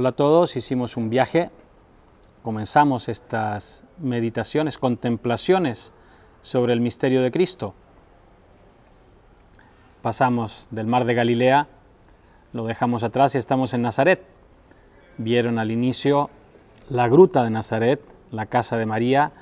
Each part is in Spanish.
Hola a todos, hicimos un viaje, comenzamos estas meditaciones, contemplaciones sobre el misterio de Cristo. Pasamos del mar de Galilea, lo dejamos atrás y estamos en Nazaret. Vieron al inicio la gruta de Nazaret, la casa de María,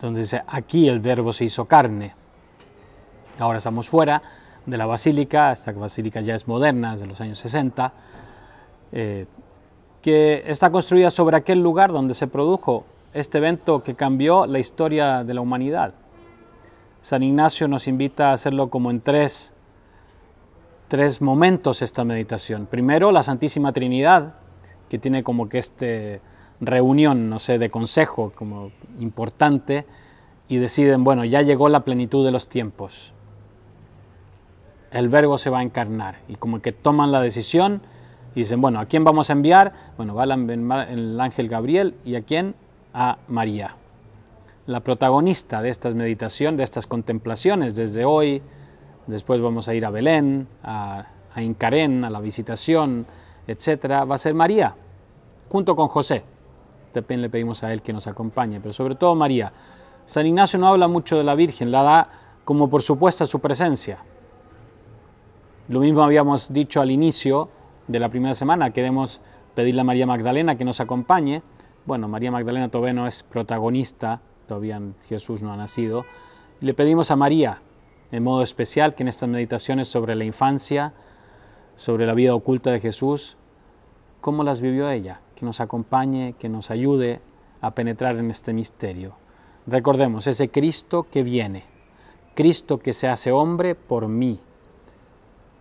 donde dice, aquí el verbo se hizo carne. Ahora estamos fuera de la basílica, esta basílica ya es moderna, es de los años 60 que está construida sobre aquel lugar donde se produjo este evento que cambió la historia de la humanidad. San Ignacio nos invita a hacerlo como en tres, tres momentos esta meditación. Primero, la Santísima Trinidad, que tiene como que este reunión, no sé, de consejo como importante, y deciden, bueno, ya llegó la plenitud de los tiempos. El verbo se va a encarnar y como que toman la decisión y dicen, bueno, ¿a quién vamos a enviar? Bueno, va el ángel Gabriel y a quién? A María. La protagonista de estas meditaciones, de estas contemplaciones desde hoy, después vamos a ir a Belén, a, a Incarén, a la visitación, etcétera, va a ser María, junto con José. También le pedimos a él que nos acompañe, pero sobre todo María. San Ignacio no habla mucho de la Virgen, la da como por supuesta su presencia. Lo mismo habíamos dicho al inicio de la primera semana queremos pedirle a María Magdalena que nos acompañe. Bueno, María Magdalena todavía no es protagonista, todavía Jesús no ha nacido. Le pedimos a María, en modo especial, que en estas meditaciones sobre la infancia, sobre la vida oculta de Jesús, cómo las vivió ella, que nos acompañe, que nos ayude a penetrar en este misterio. Recordemos, ese Cristo que viene, Cristo que se hace hombre por mí,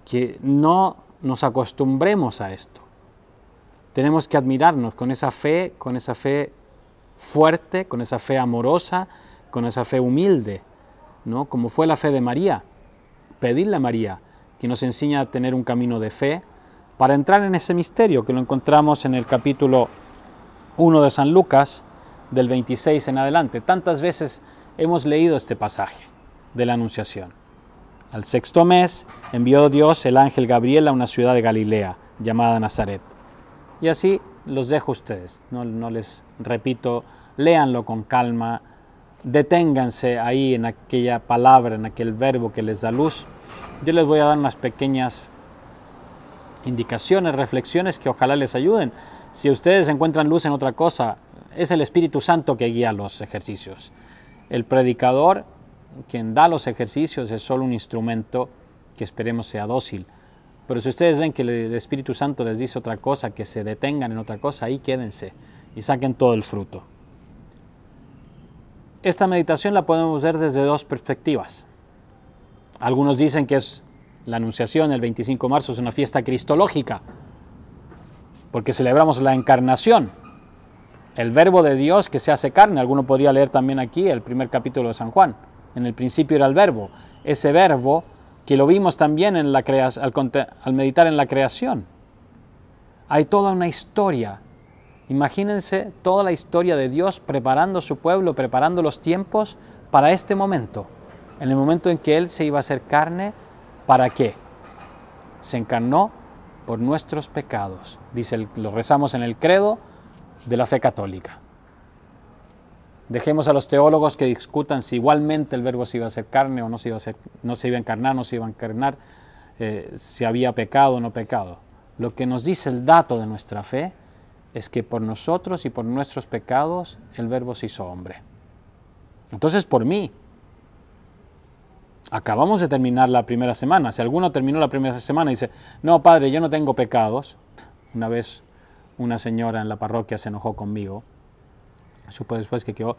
que no nos acostumbremos a esto. Tenemos que admirarnos con esa fe, con esa fe fuerte, con esa fe amorosa, con esa fe humilde, ¿no? Como fue la fe de María. Pedirle a María que nos enseña a tener un camino de fe para entrar en ese misterio que lo encontramos en el capítulo 1 de San Lucas, del 26 en adelante. Tantas veces hemos leído este pasaje de la Anunciación. Al sexto mes envió Dios el ángel Gabriel a una ciudad de Galilea llamada Nazaret. Y así los dejo a ustedes, no, les repito, léanlo con calma, deténganse ahí en aquella palabra, en aquel verbo que les da luz. Yo les voy a dar unas pequeñas indicaciones, reflexiones que ojalá les ayuden. Si ustedes encuentran luz en otra cosa, es el Espíritu Santo que guía los ejercicios. El predicador quien da los ejercicios es solo un instrumento que esperemos sea dócil. Pero si ustedes ven que el Espíritu Santo les dice otra cosa, que se detengan en otra cosa, ahí quédense y saquen todo el fruto. Esta meditación la podemos ver desde dos perspectivas. Algunos dicen que es la Anunciación, el 25 de marzo, es una fiesta cristológica, porque celebramos la encarnación, el verbo de Dios que se hace carne. Alguno podría leer también aquí el primer capítulo de San Juan. En el principio era el verbo. Ese verbo que lo vimos también en la al, meditar en la creación. Hay toda una historia. Imagínense toda la historia de Dios preparando su pueblo, preparando los tiempos para este momento. En el momento en que Él se iba a hacer carne, ¿para qué? Se encarnó por nuestros pecados. Dice, lo rezamos en el credo de la fe católica. Dejemos a los teólogos que discutan si igualmente el verbo se iba a hacer carne o no se iba a, no se iba a encarnar, no se iba a encarnar, eh, si había pecado o no pecado. Lo que nos dice el dato de nuestra fe es que por nosotros y por nuestros pecados el verbo se hizo hombre. Entonces por mí. Acabamos de terminar la primera semana. Si alguno terminó la primera semana y dice, no, padre, yo no tengo pecados. Una vez una señora en la parroquia se enojó conmigo Supo después que quedó,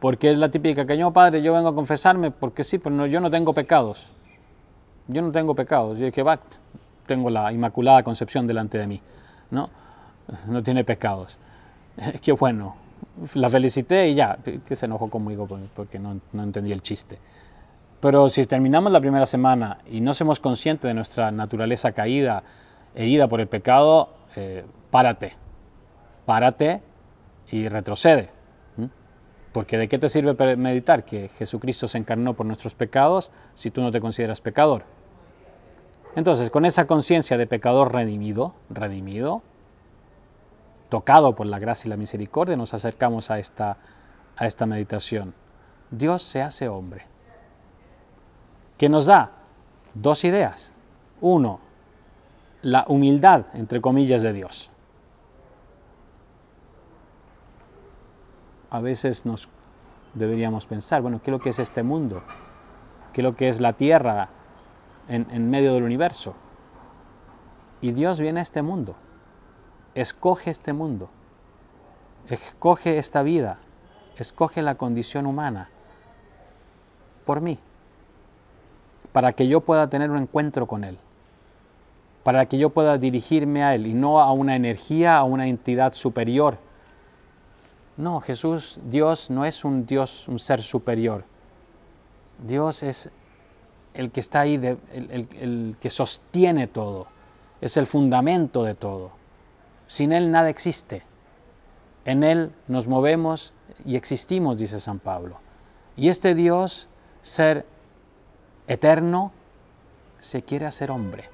porque es la típica que yo, padre, yo vengo a confesarme, porque sí, pero no, yo no tengo pecados, yo no tengo pecados, yo que va, tengo la Inmaculada Concepción delante de mí, ¿no? No tiene pecados. Qué bueno, la felicité y ya, que se enojó conmigo porque no, entendí el chiste. Pero si terminamos la primera semana y no somos conscientes de nuestra naturaleza caída, herida por el pecado, eh, párate, párate y retrocede. Porque ¿de qué te sirve meditar que Jesucristo se encarnó por nuestros pecados si tú no te consideras pecador? Entonces, con esa conciencia de pecador redimido, redimido, tocado por la gracia y la misericordia, nos acercamos a esta, a esta meditación. Dios se hace hombre. Que nos da dos ideas. Uno, la humildad, entre comillas, de Dios. a veces nos deberíamos pensar, bueno, ¿qué es lo que es este mundo? ¿Qué es lo que es la Tierra en, en medio del universo? Y Dios viene a este mundo, escoge este mundo, escoge esta vida, escoge la condición humana por mí, para que yo pueda tener un encuentro con Él, para que yo pueda dirigirme a Él y no a una energía, a una entidad superior no, Jesús, Dios no es un Dios, un ser superior. Dios es el que está ahí, el que sostiene todo, es el fundamento de todo. Sin Él nada existe. En Él nos movemos y existimos, dice San Pablo. Y este Dios, ser eterno, se quiere hacer hombre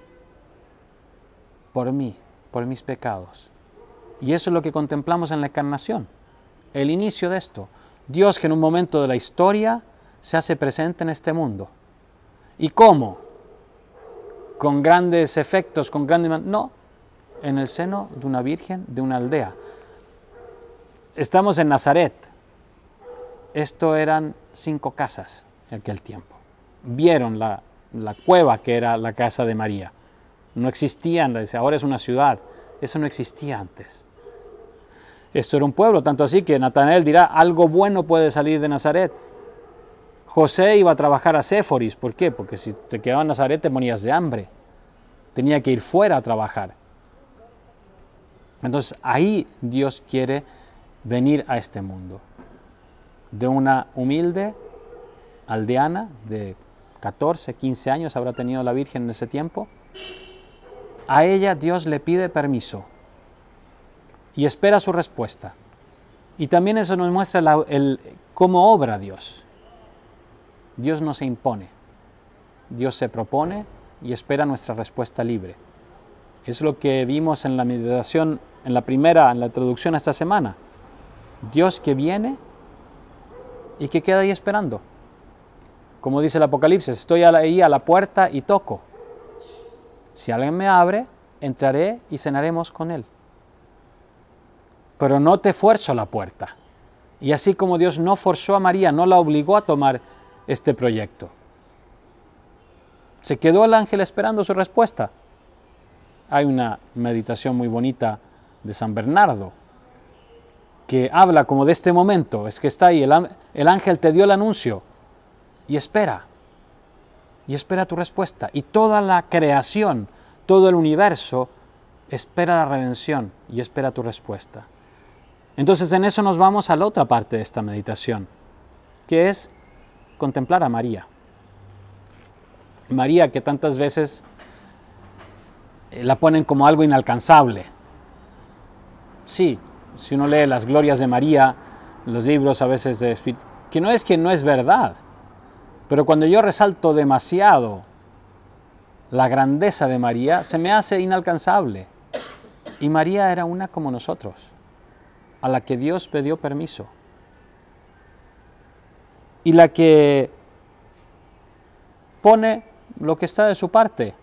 por mí, por mis pecados. Y eso es lo que contemplamos en la encarnación el inicio de esto. Dios que en un momento de la historia se hace presente en este mundo. ¿Y cómo? ¿Con grandes efectos, con grandes... No, en el seno de una virgen, de una aldea. Estamos en Nazaret. Esto eran cinco casas en aquel tiempo. Vieron la, la cueva que era la casa de María. No existían, ahora es una ciudad. Eso no existía antes. Esto era un pueblo, tanto así que Natanael dirá, algo bueno puede salir de Nazaret. José iba a trabajar a Séforis, ¿por qué? Porque si te quedaba en Nazaret te morías de hambre. Tenía que ir fuera a trabajar. Entonces ahí Dios quiere venir a este mundo. De una humilde aldeana de 14, 15 años habrá tenido la Virgen en ese tiempo, a ella Dios le pide permiso y espera su respuesta. Y también eso nos muestra el, cómo obra Dios. Dios no se impone, Dios se propone y espera nuestra respuesta libre. Es lo que vimos en la meditación, en la primera, en la introducción esta semana. Dios que viene y que queda ahí esperando. Como dice el Apocalipsis, estoy ahí a la puerta y toco. Si alguien me abre, entraré y cenaremos con él pero no te fuerzo la puerta. Y así como Dios no forzó a María, no la obligó a tomar este proyecto. Se quedó el ángel esperando su respuesta. Hay una meditación muy bonita de San Bernardo que habla como de este momento, es que está ahí, el, el ángel te dio el anuncio y espera, y espera tu respuesta. Y toda la creación, todo el universo, espera la redención y espera tu respuesta. Entonces en eso nos vamos a la otra parte de esta meditación, que es contemplar a María. María que tantas veces eh, la ponen como algo inalcanzable. Sí, si uno lee las glorias de María, los libros a veces de espíritu, que no es que no es verdad, pero cuando yo resalto demasiado la grandeza de María, se me hace inalcanzable. Y María era una como nosotros a la que Dios pidió permiso. Y la que pone lo que está de su parte.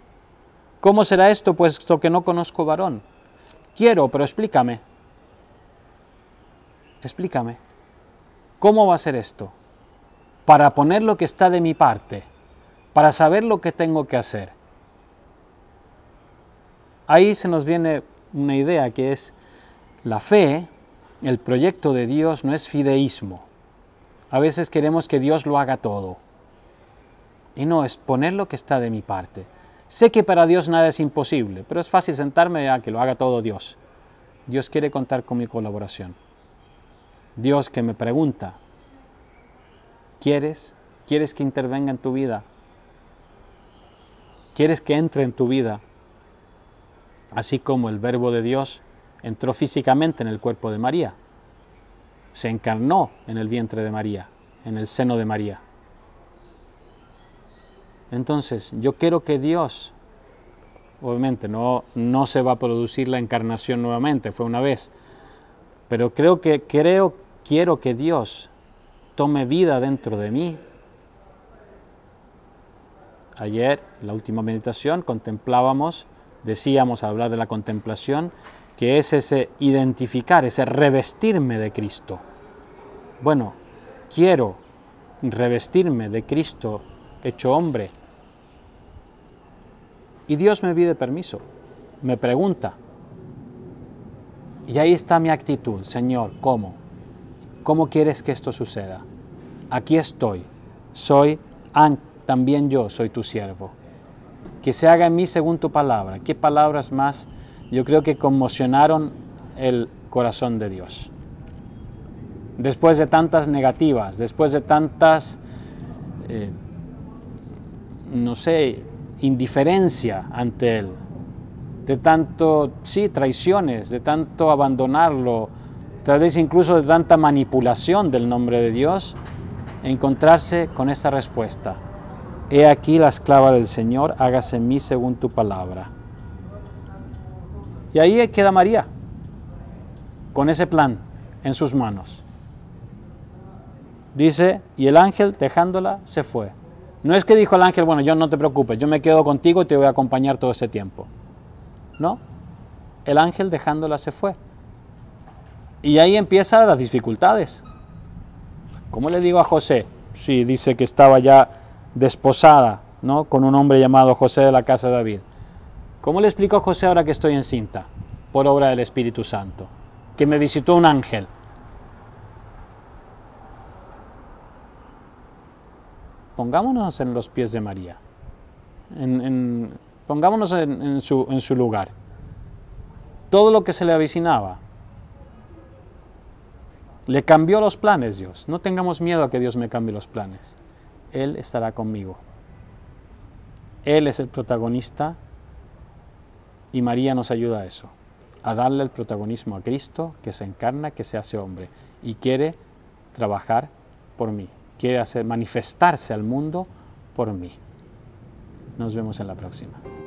¿Cómo será esto puesto que no conozco varón? Quiero, pero explícame. Explícame. ¿Cómo va a ser esto? Para poner lo que está de mi parte, para saber lo que tengo que hacer. Ahí se nos viene una idea que es la fe el proyecto de Dios no es fideísmo. A veces queremos que Dios lo haga todo. Y no, es poner lo que está de mi parte. Sé que para Dios nada es imposible, pero es fácil sentarme a que lo haga todo Dios. Dios quiere contar con mi colaboración. Dios que me pregunta, ¿quieres? ¿Quieres que intervenga en tu vida? ¿Quieres que entre en tu vida? Así como el verbo de Dios entró físicamente en el cuerpo de María, se encarnó en el vientre de María, en el seno de María. Entonces, yo quiero que Dios, obviamente no, no se va a producir la encarnación nuevamente, fue una vez, pero creo que creo, quiero que Dios tome vida dentro de mí. Ayer, en la última meditación, contemplábamos, decíamos hablar de la contemplación, que es ese identificar, ese revestirme de Cristo. Bueno, quiero revestirme de Cristo hecho hombre. Y Dios me pide permiso, me pregunta. Y ahí está mi actitud, Señor, ¿cómo? ¿Cómo quieres que esto suceda? Aquí estoy, soy también yo, soy tu siervo. Que se haga en mí según tu palabra. ¿Qué palabras más? yo creo que conmocionaron el corazón de Dios. Después de tantas negativas, después de tantas, eh, no sé, indiferencia ante Él, de tanto, sí, traiciones, de tanto abandonarlo, tal vez incluso de tanta manipulación del nombre de Dios, encontrarse con esta respuesta. He aquí la esclava del Señor, hágase en mí según tu palabra. Y ahí queda María, con ese plan en sus manos. Dice, y el ángel dejándola se fue. No es que dijo el ángel, bueno, yo no te preocupes, yo me quedo contigo y te voy a acompañar todo ese tiempo. No, el ángel dejándola se fue. Y ahí empiezan las dificultades. ¿Cómo le digo a José? Si dice que estaba ya desposada, ¿no? Con un hombre llamado José de la casa de David. ¿Cómo le explico a José ahora que estoy en cinta? Por obra del Espíritu Santo, que me visitó un ángel. Pongámonos en los pies de María, pongámonos en su, lugar. Todo lo que se le avicinaba, le cambió los planes Dios. No tengamos miedo a que Dios me cambie los planes. Él estará conmigo. Él es el protagonista y María nos ayuda a eso, a darle el protagonismo a Cristo que se encarna, que se hace hombre y quiere trabajar por mí, quiere hacer manifestarse al mundo por mí. Nos vemos en la próxima.